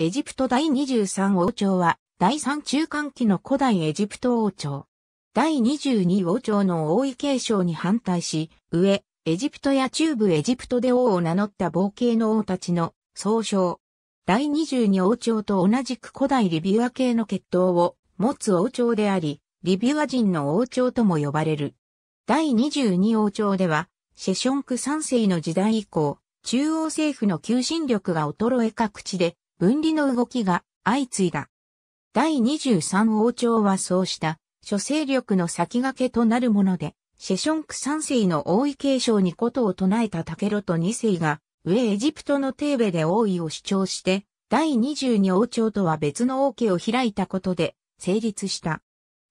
エジプト第23王朝は、第3中間期の古代エジプト王朝。第22王朝の王位継承に反対し、上、エジプトや中部エジプトで王を名乗った冒険の王たちの総称。第22王朝と同じく古代リビュア系の血統を持つ王朝であり、リビュア人の王朝とも呼ばれる。第22王朝では、シェションク3世の時代以降、中央政府の求心力が衰え各地で分離の動きが相次いだ。第23王朝はそうした諸勢力の先駆けとなるもので、シェションク3世の王位継承にことを唱えたタケロと2世が、上エジプトのテーベで王位を主張して、第22王朝とは別の王家を開いたことで成立した。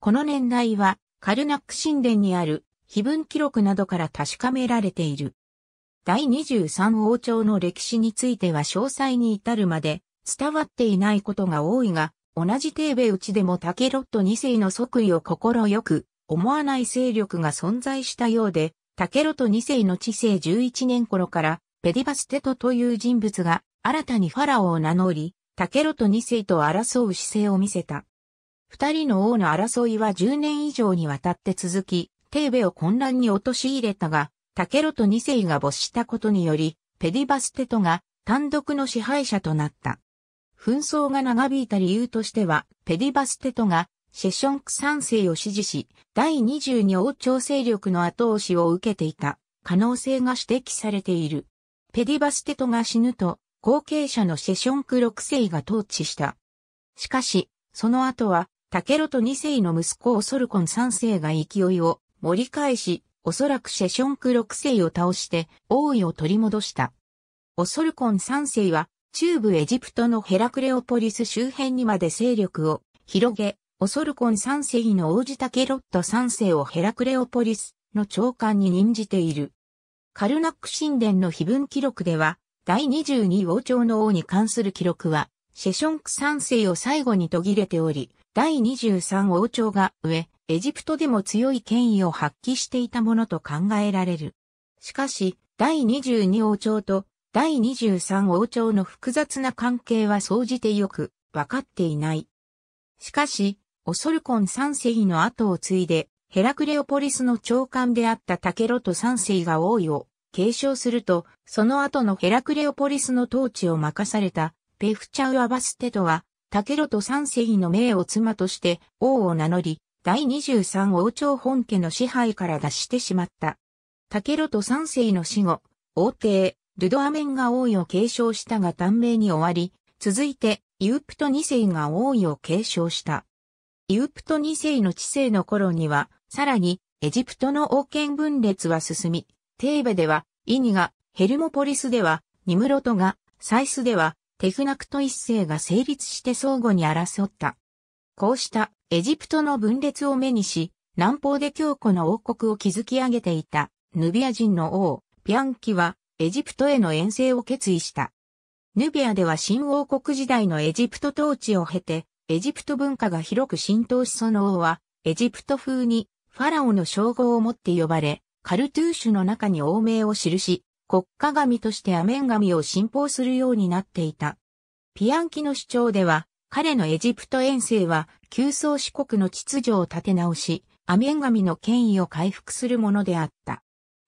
この年代は、カルナック神殿にある碑文記録などから確かめられている。第23王朝の歴史については詳細に至るまで伝わっていないことが多いが、同じテーベチでもタケロット2世の即位を快く思わない勢力が存在したようで、タケロット2世の治世11年頃からペディバステトという人物が新たにファラオを名乗り、タケロット2世と争う姿勢を見せた。二人の王の争いは10年以上にわたって続き、テーベを混乱に陥れたが、タケロット2世が没したことにより、ペディバステトが単独の支配者となった。紛争が長引いた理由としては、ペディバステトがシェションク三世を支持し、第22王朝勢力の後押しを受けていた可能性が指摘されている。ペディバステトが死ぬと、後継者のシェションク6世が統治した。しかし、その後は、タケロト2世の息子オソルコン3世が勢いを盛り返し、おそらくシェションク6世を倒して王位を取り戻した。オソルコン3世は中部エジプトのヘラクレオポリス周辺にまで勢力を広げ、オソルコン三世の王子タケロット三世をヘラクレオポリスの長官に任じている。カルナック神殿の碑文記録では、第22王朝の王に関する記録は、シェションク三世を最後に途切れており、第23王朝が上、エジプトでも強い権威を発揮していたものと考えられる。しかし、第22王朝と第23王朝の複雑な関係は総じてよく分かっていない。しかし、オソルコン三世の後を継いで、ヘラクレオポリスの長官であったタケロト三世が王位を継承すると、その後のヘラクレオポリスの統治を任されたペフチャウアバステトは、タケロト三世の名を妻として王を名乗り、第23王朝本家の支配から脱してしまった。タケロト三世の死後、王帝、ルドアメンが王位を継承したが短命に終わり、続いて、ユープト2世が王位を継承した。ユープト2世の治世の頃には、さらに、エジプトの王権分裂は進み、テーベでは、イニが、ヘルモポリスでは、ニムロトが、サイスでは、テフナクト一世が成立して相互に争った。こうしたエジプトの分裂を目にし、南方で強固な王国を築き上げていたヌビア人の王、ピアンキはエジプトへの遠征を決意した。ヌビアでは新王国時代のエジプト統治を経て、エジプト文化が広く浸透しその王は、エジプト風にファラオの称号を持って呼ばれ、カルトゥーシュの中に王名を記し、国家神としてアメン神を信奉するようになっていた。ピアンキの主張では、彼のエジプト遠征は、旧宗四国の秩序を立て直し、アメン神の権威を回復するものであった。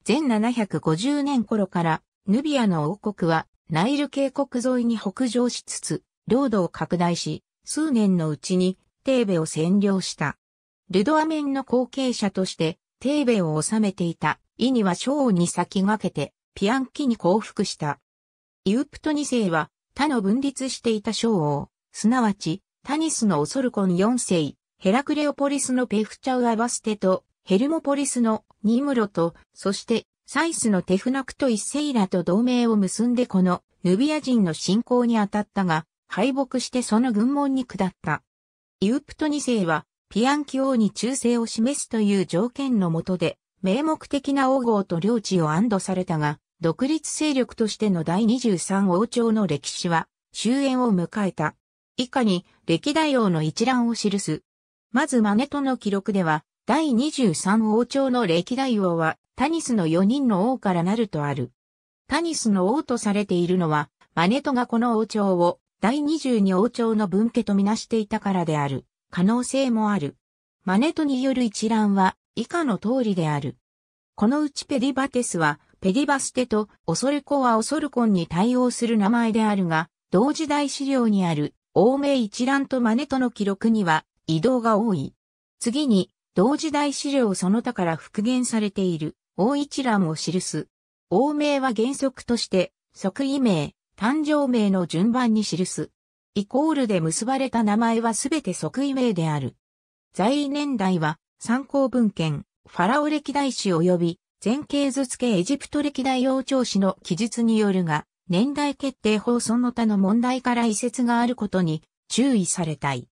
1750年頃からヌビアの王国はナイル渓谷沿いに北上しつつ、領土を拡大し、数年のうちにテーベを占領した。ルドアメンの後継者としてテーベを治めていたイニは将王に先駆けてピアンキに降伏した。イウプト2世は他の分立していた将王、すなわちタニスのオソルコン4世、ヘラクレオポリスのペフチャウアバステとヘルモポリスのニムロと、そしてサイスのテフナクト・イッセイラと同盟を結んでこのヌビア人の侵攻に当たったが、敗北してその軍門に下った。ユープト2世は、ピアンキ王に忠誠を示すという条件のもとで、名目的な王号と領地を安堵されたが、独立勢力としての第23王朝の歴史は終焉を迎えた。以下に歴代王の一覧を記す。まずマネトの記録では、第23王朝の歴代王は、タニスの4人の王からなるとある。タニスの王とされているのは、マネトがこの王朝を第22王朝の分家とみなしていたからである、可能性もある。マネトによる一覧は、以下の通りである。このうちペディバテスは、ペディバステとオソルコはオソルコンに対応する名前であるが、同時代資料にある、欧名一覧とマネトの記録には、移動が多い。次に、同時代資料その他から復元されている、大一覧を記す。王名は原則として、即位名、誕生名の順番に記す。イコールで結ばれた名前はすべて即位名である。在位年代は、参考文献、ファラオ歴代史及び、前景図付けエジプト歴代王朝史の記述によるが、年代決定法その他の問題から移説があることに注意されたい。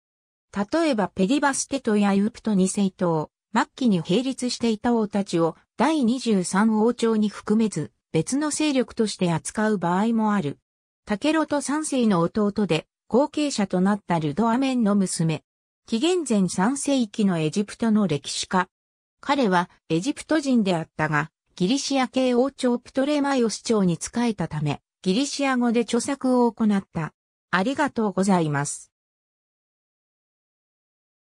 例えばペリバステトやユプト2世党、末期に並立していた王たちを第23王朝に含めず、別の勢力として扱う場合もある。タケロト三世の弟で、後継者となったルドアメンの娘。紀元前3世紀のエジプトの歴史家。彼はエジプト人であったが、ギリシア系王朝プトレマイオス朝に仕えたため、ギリシア語で著作を行った。ありがとうございます。